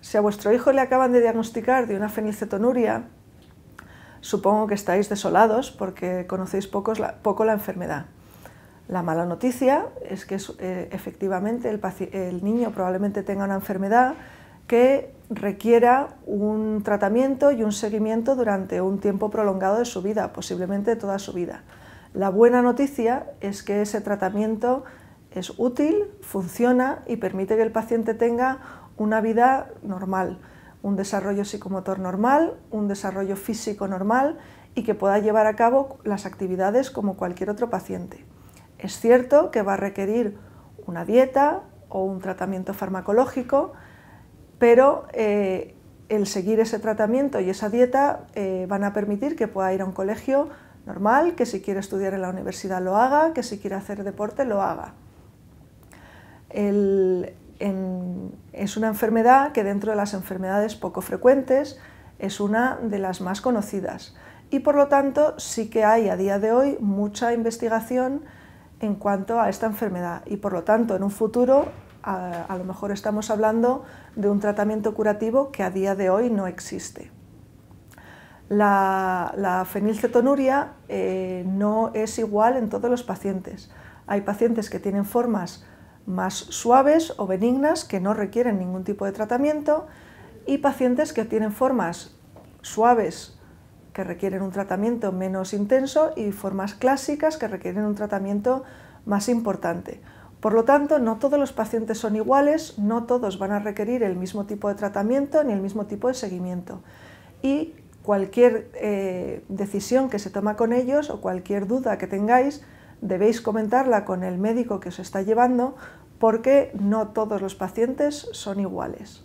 Si a vuestro hijo le acaban de diagnosticar de una fenilcetonuria, supongo que estáis desolados porque conocéis poco la, enfermedad. La mala noticia es que eh, efectivamente el niño probablemente tenga una enfermedad que requiera un tratamiento y un seguimiento durante un tiempo prolongado de su vida, posiblemente toda su vida. La buena noticia es que ese tratamiento es útil, funciona y permite que el paciente tenga una vida normal, un desarrollo psicomotor normal, un desarrollo físico normal y que pueda llevar a cabo las actividades como cualquier otro paciente. Es cierto que va a requerir una dieta o un tratamiento farmacológico, pero eh, el seguir ese tratamiento y esa dieta eh, van a permitir que pueda ir a un colegio normal, que si quiere estudiar en la universidad lo haga, que si quiere hacer deporte lo haga. Es una enfermedad que dentro de las enfermedades poco frecuentes es una de las más conocidas y por lo tanto sí que hay a día de hoy mucha investigación en cuanto a esta enfermedad y por lo tanto en un futuro a, lo mejor estamos hablando de un tratamiento curativo que a día de hoy no existe. La, fenilcetonuria eh, no es igual en todos los pacientes. Hay pacientes que tienen formas más suaves o benignas que no requieren ningún tipo de tratamiento y pacientes que tienen formas suaves que requieren un tratamiento menos intenso y formas clásicas que requieren un tratamiento más importante. Por lo tanto, no todos los pacientes son iguales, no todos van a requerir el mismo tipo de tratamiento ni el mismo tipo de seguimiento. Y cualquier eh, decisión que se toma con ellos o cualquier duda que tengáis, debéis comentarla con el médico que os está llevando porque no todos los pacientes son iguales.